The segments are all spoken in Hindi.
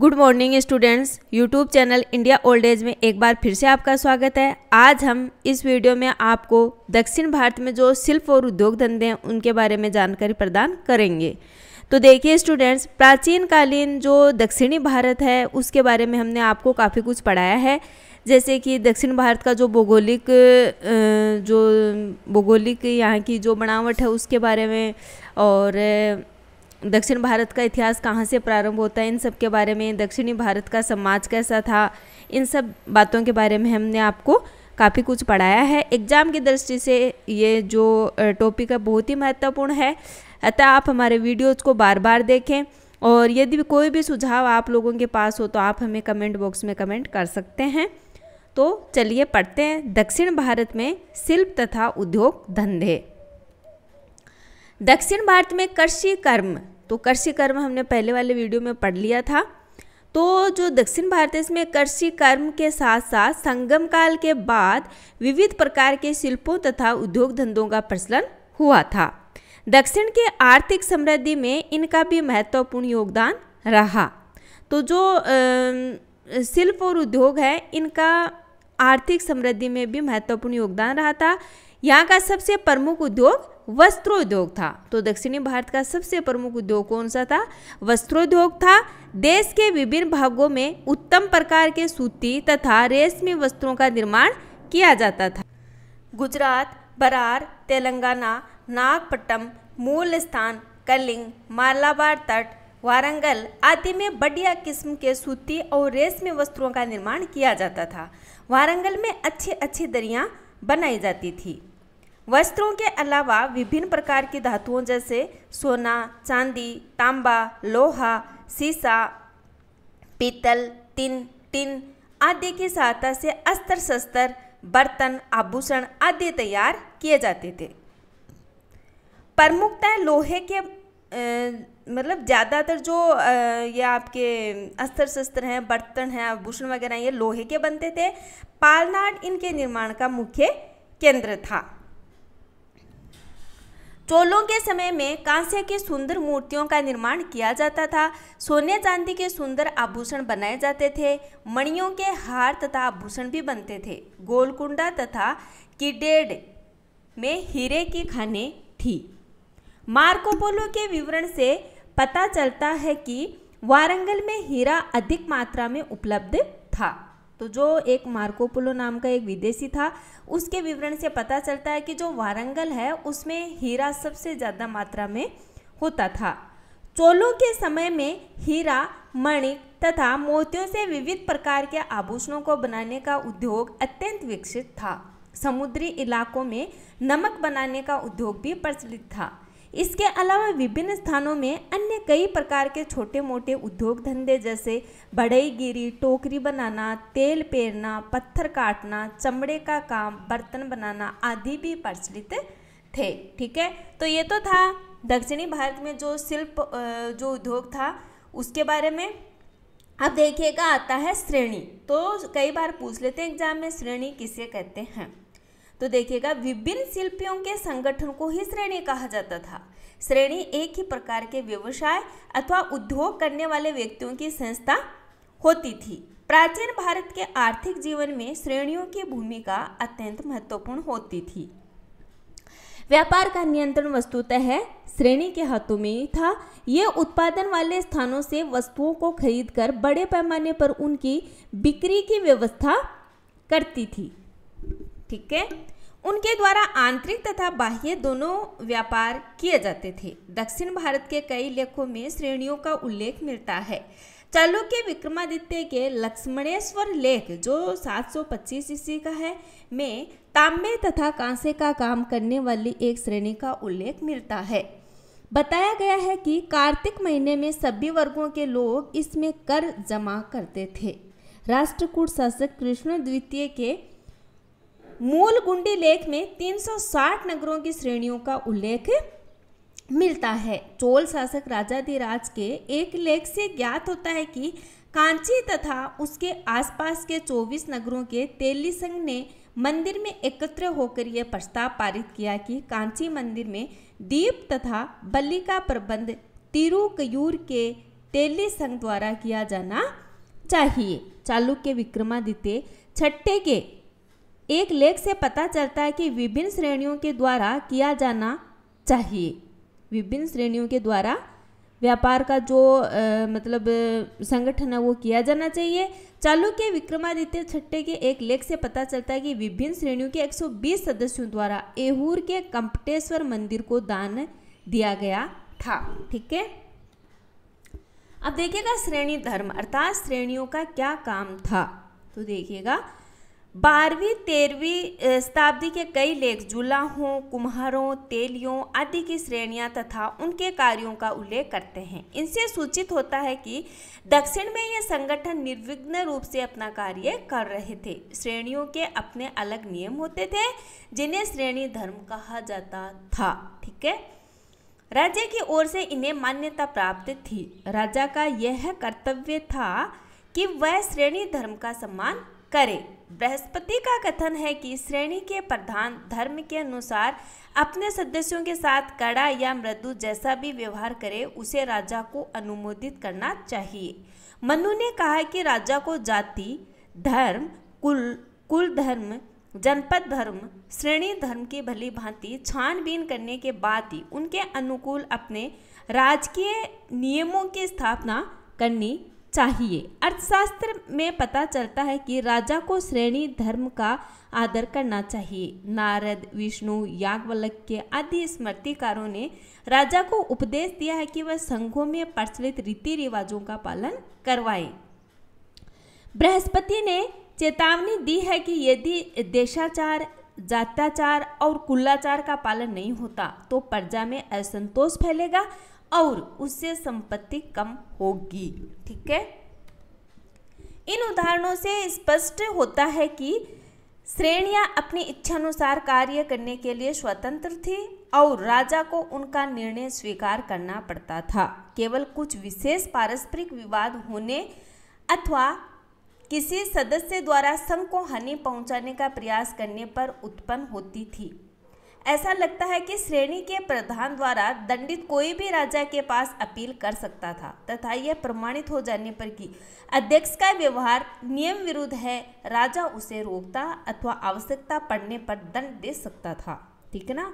good morning students YouTube channel India old age में एक बार फिर से आपका स्वागत है आज हम इस वीडियो में आपको दक्षिण भारत में जो शिल्प और उद्योग धंधे हैं उनके बारे में जानकारी प्रदान करेंगे तो देखिए स्टूडेंट्स प्राचीन कालीन जो दक्षिणी भारत है उसके बारे में हमने आपको काफ़ी कुछ पढ़ाया है जैसे कि दक्षिण भारत का जो भौगोलिक जो भौगोलिक यहाँ की जो बनावट है उसके बारे में और दक्षिण भारत का इतिहास कहाँ से प्रारंभ होता है इन सब के बारे में दक्षिणी भारत का समाज कैसा था इन सब बातों के बारे में हमने आपको काफ़ी कुछ पढ़ाया है एग्जाम की दृष्टि से ये जो टॉपिक है बहुत ही महत्वपूर्ण है अतः आप हमारे वीडियोज़ को बार बार देखें और यदि कोई भी सुझाव आप लोगों के पास हो तो आप हमें कमेंट बॉक्स में कमेंट कर सकते हैं तो चलिए पढ़ते हैं दक्षिण भारत में शिल्प तथा उद्योग धंधे दक्षिण भारत में कृषि कर्म तो कर्षि कर्म हमने पहले वाले वीडियो में पढ़ लिया था तो जो दक्षिण भारत इसमें कृषि कर्म के साथ साथ संगम काल के बाद विविध प्रकार के शिल्पों तथा उद्योग धंधों का प्रचलन हुआ था दक्षिण के आर्थिक समृद्धि में इनका भी महत्वपूर्ण योगदान रहा तो जो शिल्प और उद्योग है इनका आर्थिक समृद्धि में भी महत्वपूर्ण योगदान रहा था यहाँ का सबसे प्रमुख उद्योग वस्त्रोद्योग था तो दक्षिणी भारत का सबसे प्रमुख उद्योग कौन सा था वस्त्रोद्योग था देश के विभिन्न भागों में उत्तम प्रकार के सूती तथा रेशमी वस्त्रों का निर्माण किया जाता था गुजरात बरार तेलंगाना नागपट्टम मूल स्थान कलिंग मालाबार तट वारंगल आदि में बढ़िया किस्म के सूती और रेशमी वस्त्रों का निर्माण किया जाता था वारंगल में अच्छी अच्छी दरियाँ बनाई जाती थी वस्त्रों के अलावा विभिन्न प्रकार की धातुओं जैसे सोना चांदी तांबा लोहा सीसा पीतल तिन टिन आदि की सहायता से अस्त्र शस्त्र बर्तन आभूषण आदि तैयार किए जाते थे प्रमुखतः लोहे के मतलब ज़्यादातर जो ये आपके अस्त्र शस्त्र हैं बर्तन हैं आभूषण वगैरह ये लोहे के बनते थे पालनाड इनके निर्माण का मुख्य केंद्र था चोलों के समय में कांस्य की सुंदर मूर्तियों का निर्माण किया जाता था सोने चांदी के सुंदर आभूषण बनाए जाते थे मणियों के हार तथा आभूषण भी बनते थे गोलकुंडा तथा किडेड में हीरे की खाने थी मार्कोपोलो के विवरण से पता चलता है कि वारंगल में हीरा अधिक मात्रा में उपलब्ध था तो जो एक मार्कोपोलो नाम का एक विदेशी था उसके विवरण से पता चलता है कि जो वारंगल है उसमें हीरा सबसे ज़्यादा मात्रा में होता था चोलों के समय में हीरा मणिक तथा मोतियों से विविध प्रकार के आभूषणों को बनाने का उद्योग अत्यंत विकसित था समुद्री इलाकों में नमक बनाने का उद्योग भी प्रचलित था इसके अलावा विभिन्न स्थानों में अन्य कई प्रकार के छोटे मोटे उद्योग धंधे जैसे बढ़ईगिरी टोकरी बनाना तेल पेरना पत्थर काटना चमड़े का काम बर्तन बनाना आदि भी प्रचलित थे ठीक है तो ये तो था दक्षिणी भारत में जो शिल्प जो उद्योग था उसके बारे में अब देखिएगा आता है श्रेणी तो कई बार पूछ लेते हैं एग्जाम में श्रेणी किसे कहते हैं तो देखिएगा विभिन्न शिल्पियों के संगठन को ही श्रेणी कहा जाता था श्रेणी एक ही प्रकार के व्यवसाय अथवा उद्योग करने वाले व्यक्तियों की संस्था होती थी प्राचीन भारत के आर्थिक जीवन में श्रेणियों की भूमिका अत्यंत महत्वपूर्ण होती थी व्यापार का नियंत्रण वस्तुतः श्रेणी के हाथों में ही था ये उत्पादन वाले स्थानों से वस्तुओं को खरीदकर बड़े पैमाने पर उनकी बिक्री की व्यवस्था करती थी ठीक है उनके द्वारा आंतरिक तथा बाह्य दोनों व्यापार किए जाते थे दक्षिण भारत के कई लेखों में श्रेणियों का उल्लेख मिलता है चालुक्य विक्रमादित्य के लक्ष्मणेश्वर लेख जो 725 ईस्वी का है में तांबे तथा कांसे का काम करने वाली एक श्रेणी का उल्लेख मिलता है बताया गया है कि कार्तिक महीने में सभी वर्गों के लोग इसमें कर जमा करते थे राष्ट्रकूट शासक कृष्ण द्वितीय के मूल गुंडी लेख में 360 नगरों की श्रेणियों का उल्लेख मिलता है चोल शासक राजाधिराज के एक लेख से ज्ञात होता है कि कांची तथा उसके आसपास के 24 नगरों के तेली संघ ने मंदिर में एकत्र होकर यह प्रस्ताव पारित किया कि कांची मंदिर में दीप तथा बलि का प्रबंध तिरुकयूर के तेली संघ द्वारा किया जाना चाहिए चालुक्य विक्रमादित्य छठे के एक लेख से पता चलता है कि विभिन्न श्रेणियों के द्वारा किया जाना चाहिए विभिन्न श्रेणियों के द्वारा व्यापार का जो आ, मतलब संगठन है वो किया जाना चाहिए चालुक्य विक्रमादित्य छट्टे के एक लेख से पता चलता है कि विभिन्न श्रेणियों के 120 सदस्यों द्वारा एहूर के कंपटेश्वर मंदिर को दान दिया गया था ठीक है अब देखिएगा श्रेणी धर्म अर्थात श्रेणियों का क्या काम था तो देखिएगा बारहवीं तेरहवीं शताब्दी के कई लेख जुलाहों कुम्हारों तेलियों आदि की श्रेणियां तथा उनके कार्यों का उल्लेख करते हैं इनसे सूचित होता है कि दक्षिण में ये संगठन निर्विघ्न रूप से अपना कार्य कर रहे थे श्रेणियों के अपने अलग नियम होते थे जिन्हें श्रेणी धर्म कहा जाता था ठीक है राज्य की ओर से इन्हें मान्यता प्राप्त थी राजा का यह कर्तव्य था कि वह श्रेणी धर्म का सम्मान करें बृहस्पति का कथन है कि श्रेणी के प्रधान धर्म के अनुसार अपने सदस्यों के साथ कड़ा या मृदु जैसा भी व्यवहार करे उसे राजा को अनुमोदित करना चाहिए मनु ने कहा कि राजा को जाति धर्म कुल कुल धर्म जनपद धर्म श्रेणी धर्म की भली भांति छानबीन करने के बाद ही उनके अनुकूल अपने राजकीय नियमों की स्थापना करनी चाहिए अर्थशास्त्र में पता चलता है कि राजा को श्रेणी धर्म का आदर करना चाहिए नारद विष्णु याज्ञवल्क्य आदि स्मृतिकारों ने राजा को उपदेश दिया है कि वह संघों में प्रचलित रीति रिवाजों का पालन करवाए बृहस्पति ने चेतावनी दी है कि यदि देशाचार जात्याचार और कुल्लाचार का पालन नहीं होता तो प्रजा में असंतोष फैलेगा और उससे संपत्ति कम होगी ठीक है इन उदाहरणों से स्पष्ट होता है कि श्रेणियां अपनी इच्छानुसार कार्य करने के लिए स्वतंत्र थी और राजा को उनका निर्णय स्वीकार करना पड़ता था केवल कुछ विशेष पारस्परिक विवाद होने अथवा किसी सदस्य द्वारा संघ को हानि पहुंचाने का प्रयास करने पर उत्पन्न होती थी ऐसा लगता है कि श्रेणी के प्रधान द्वारा दंडित कोई भी राजा के पास अपील कर सकता था तथा यह प्रमाणित हो जाने पर कि अध्यक्ष का व्यवहार नियम विरुद्ध है राजा उसे रोकता अथवा आवश्यकता पड़ने पर दंड दे सकता था ठीक है ना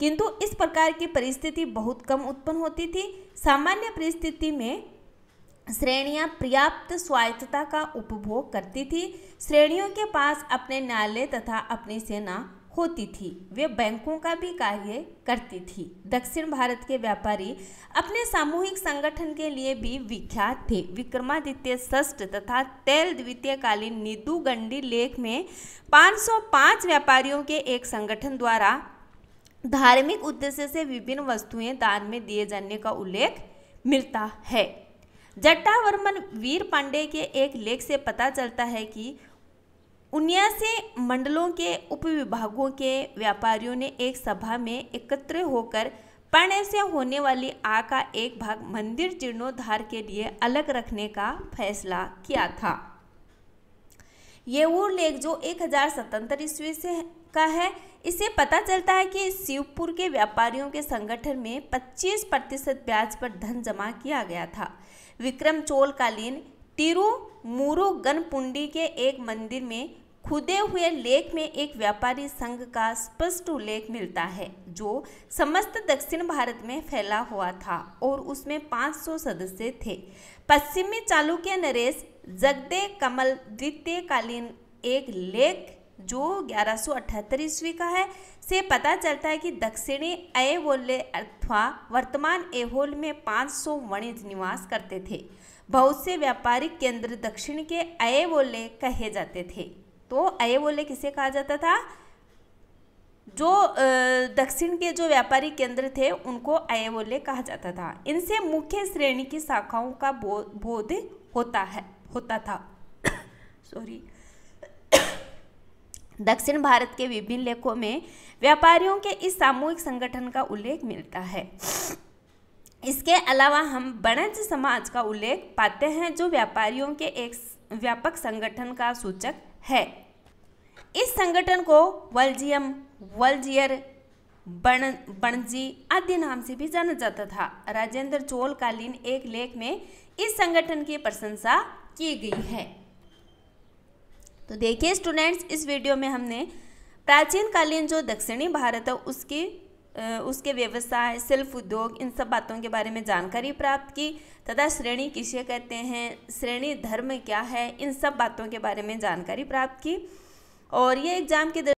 किंतु इस प्रकार की परिस्थिति बहुत कम उत्पन्न होती थी सामान्य परिस्थिति में श्रेणियां पर्याप्त स्वायत्तता का उपभोग करती थी श्रेणियों के पास अपने न्यायालय तथा अपनी सेना होती थी वे बैंकों का भी कार्य करती थी दक्षिण भारत के व्यापारी अपने सामूहिक संगठन के लिए भी विख्यात थे विक्रमादित्य षष्ठ तथा तेल द्वितीय कालीन निदुगंडी लेख में 505 व्यापारियों के एक संगठन द्वारा धार्मिक उद्देश्य से विभिन्न वस्तुएं दान में दिए जाने का उल्लेख मिलता है जट्टावर्मन वीर पांडे के एक लेख से पता चलता है कि उन्यासी मंडलों के उप विभागों के व्यापारियों ने एक सभा में एकत्र होकर पण्य से होने वाली आ का एक भाग मंदिर जीर्णोद्धार के लिए अलग रखने का फैसला किया था ये लेख जो एक हजार सतहत्तर ईस्वी से का है इसे पता चलता है कि शिवपुर के व्यापारियों के संगठन में 25 प्रतिशत ब्याज पर धन जमा किया गया था विक्रम चोलकालीन तिरुमुरुगनपुंडी के एक मंदिर में खुदे हुए लेख में एक व्यापारी संघ का स्पष्ट उल्लेख मिलता है जो समस्त दक्षिण भारत में फैला हुआ था और उसमें 500 सदस्य थे पश्चिमी चालुक्य नरेश जगदे कमल द्वितीयकालीन एक लेख जो 1178 ईस्वी का है से पता चलता है कि दक्षिणी अयोले अथवा वर्तमान एहोल में 500 वणिज निवास करते थे बहुत से व्यापारिक केंद्र दक्षिण के अयोले कहे जाते थे तो अयवोले किसे कहा जाता था जो दक्षिण के जो व्यापारी केंद्र थे उनको अयवोले कहा जाता था इनसे मुख्य श्रेणी की शाखाओं का बोध होता है होता था सॉरी दक्षिण भारत के विभिन्न लेखों में व्यापारियों के इस सामूहिक संगठन का उल्लेख मिलता है इसके अलावा हम वणज समाज का उल्लेख पाते हैं जो व्यापारियों के एक व्यापक संगठन का सूचक है इस संगठन को वल्जियम वल्जियर बण बणजी आदि नाम से भी जाना जाता था राजेंद्र चोल कालीन एक लेख में इस संगठन की प्रशंसा की गई है तो देखिए स्टूडेंट्स इस वीडियो में हमने प्राचीन कालीन जो दक्षिणी भारत है उसकी उसके व्यवसाय शिल्प उद्योग इन सब बातों के बारे में जानकारी प्राप्त की तथा श्रेणी किसे कहते हैं श्रेणी धर्म क्या है इन सब बातों के बारे में जानकारी प्राप्त की और ये एग्ज़ाम के